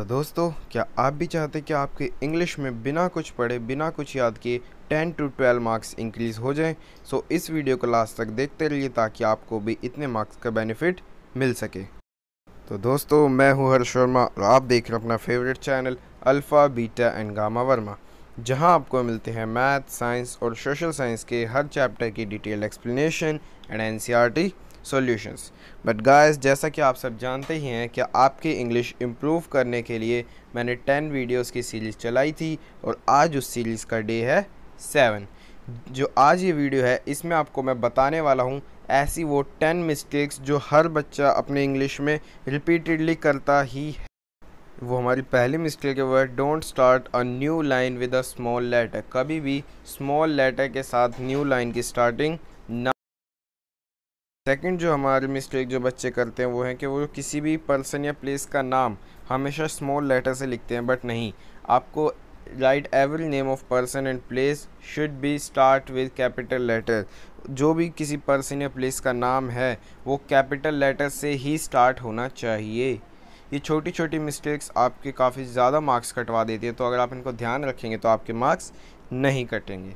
तो दोस्तों क्या आप भी चाहते हैं कि आपके इंग्लिश में बिना कुछ पढ़े बिना कुछ याद किए 10 टू 12 मार्क्स इंक्रीज़ हो जाएं सो इस वीडियो को लास्ट तक देखते रहिए ताकि आपको भी इतने मार्क्स का बेनिफिट मिल सके तो दोस्तों मैं हूं हर्ष वर्मा और आप देख रहे हैं अपना favourite channel alpha beta and gamma Verma जहाँ आपको मिलते हैं मैथ साइंस और सोशल साइंस के हर चैप्टर की detail explanation and an solutions but guys जैसा कि आप सब जानते ही हैं कि आपकी इंग्लिश इम्प्रूव करने के लिए मैंने टेन वीडियोस की सीरीज़ चलाई थी और आज उस सीरीज़ का डे है सेवन जो आज ये वीडियो है इसमें आपको मैं बताने वाला हूँ ऐसी वो टेन मिस्टेक्स जो हर बच्चा अपने इंग्लिश में रिपीटडली करता ही है वो हमारी पहली मिस्टेक है वो है don't start a new line with a small letter कभी भी स्मॉल लेटर के साथ न्यू लाइन की स्टार्टिंग ना सेकंड जो हमारे मिस्टेक जो बच्चे करते हैं वो है कि वो किसी भी पर्सन या प्लेस का नाम हमेशा स्मॉल लेटर से लिखते हैं बट नहीं आपको write every name of person and place should be start with capital letter जो भी किसी पर्सन या प्लेस का नाम है वो कैपिटल लेटर से ही स्टार्ट होना चाहिए ये छोटी छोटी मिस्टेक्स आपके काफ़ी ज़्यादा मार्क्स कटवा देती है तो अगर आप इनको ध्यान रखेंगे तो आपके मार्क्स नहीं कटेंगे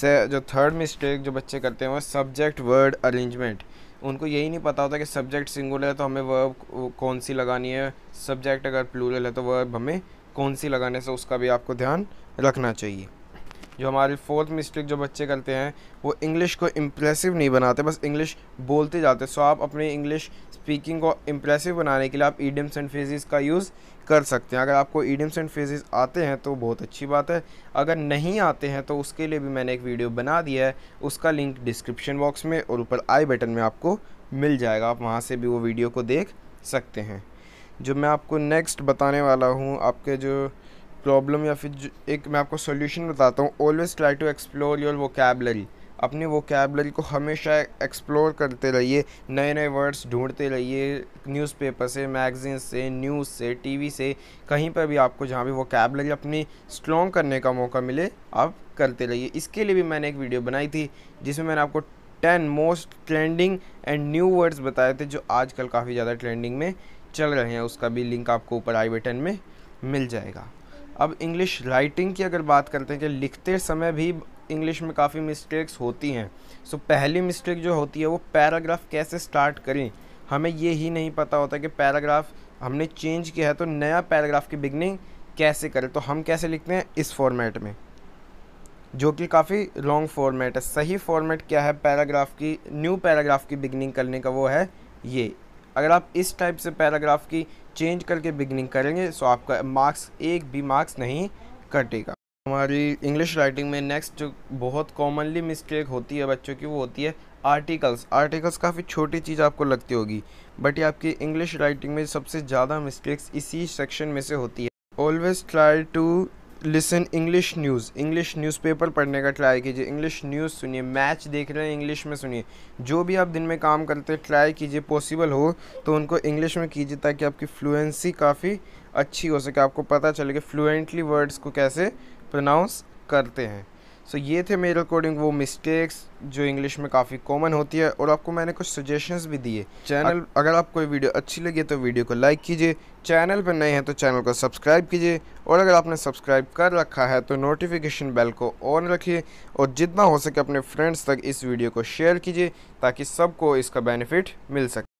से जो थर्ड मिस्टेक जो बच्चे करते हैं वो सब्जेक्ट वर्ड अरेंजमेंट उनको यही नहीं पता होता कि सब्जेक्ट सिंगुलर है तो हमें वर्ब कौन सी लगानी है सब्जेक्ट अगर प्लूरल है तो वर्ब हमें कौन सी लगाने से उसका भी आपको ध्यान रखना चाहिए जो हमारी फोर्थ मिस्टेक जो बच्चे करते हैं वो इंग्लिश को इम्प्रेसिव नहीं बनाते बस इंग्लिश बोलते जाते सो आप अपनी इंग्लिश स्पीकिंग को इम्प्रेसिव बनाने के लिए आप ईडियम्स एंड फेजेस का यूज़ कर सकते हैं अगर आपको ईडियम्स एंड फेजेस आते हैं तो बहुत अच्छी बात है अगर नहीं आते हैं तो उसके लिए भी मैंने एक वीडियो बना दिया है उसका लिंक डिस्क्रिप्शन बॉक्स में और ऊपर आई बटन में आपको मिल जाएगा आप वहाँ से भी वो वीडियो को देख सकते हैं जो मैं आपको नेक्स्ट बताने वाला हूँ आपके जो प्रॉब्लम या फिर एक मैं आपको सोल्यूशन बताता हूँ always try to explore your vocabulary अपनी वोकेबलरी को हमेशा एक्सप्लोर करते रहिए नए नए वर्ड्स ढूंढते रहिए न्यूज़पेपर से मैगजीन से न्यूज़ से टीवी से कहीं पर भी आपको जहाँ भी वोकेबलरी अपनी स्ट्रॉन्ग करने का मौका मिले आप करते रहिए इसके लिए भी मैंने एक वीडियो बनाई थी जिसमें मैंने आपको ten most trending and new words बताए थे जो आजकल काफ़ी ज़्यादा ट्रेंडिंग में चल रहे हैं उसका भी लिंक आपको ऊपर आई बटन में मिल जाएगा अब इंग्लिश राइटिंग की अगर बात करते हैं कि लिखते समय भी इंग्लिश में काफ़ी मिस्टेक्स होती हैं सो so, पहली मिस्टेक जो होती है वो पैराग्राफ कैसे स्टार्ट करें हमें ये ही नहीं पता होता कि पैराग्राफ हमने चेंज किया है तो नया पैराग्राफ की बिगनिंग कैसे करें तो हम कैसे लिखते हैं इस फॉर्मेट में जो कि काफ़ी लॉन्ग फॉर्मेट है सही फॉर्मेट क्या है पैराग्राफ की न्यू पैराग्राफ की बिगनिंग करने का वो है ये अगर आप इस टाइप से पैराग्राफ की चेंज करके बिगनिंग करेंगे सो तो आपका मार्क्स एक भी मार्क्स नहीं कटेगा हमारी इंग्लिश राइटिंग में नेक्स्ट जो बहुत कॉमनली मिस्टेक होती है बच्चों की वो होती है आर्टिकल्स आर्टिकल्स काफ़ी छोटी चीज़ आपको लगती होगी बट ये आपकी इंग्लिश राइटिंग में सबसे ज़्यादा मिस्टेक्स इसी सेक्शन में से होती है always try to listen English news English newspaper पढ़ने का ट्राई कीजिए इंग्लिश न्यूज़ सुनिए मैच देख रहे हैं इंग्लिश में सुनिए जो भी आप दिन में काम करते हैं ट्राई कीजिए पॉसिबल हो तो उनको इंग्लिश में कीजिए ताकि आपकी फ्लुएंसी काफ़ी अच्छी हो सके आपको पता चले कि फ्लुएंटली वर्ड्स को कैसे प्रोनाउंस करते हैं सो so, ये थे मेरे अकॉर्डिंग वो मिस्टेक्स जो इंग्लिश में काफ़ी कॉमन होती है और आपको मैंने कुछ सजेशंस भी दिए चैनल अगर आपको ये वीडियो अच्छी लगी तो वीडियो को लाइक कीजिए चैनल पर नए हैं तो चैनल को सब्सक्राइब कीजिए और अगर आपने सब्सक्राइब कर रखा है तो नोटिफिकेशन बेल को ऑन रखिए और जितना हो सके अपने फ्रेंड्स तक इस वीडियो को शेयर कीजिए ताकि सबको इसका बेनिफिट मिल सके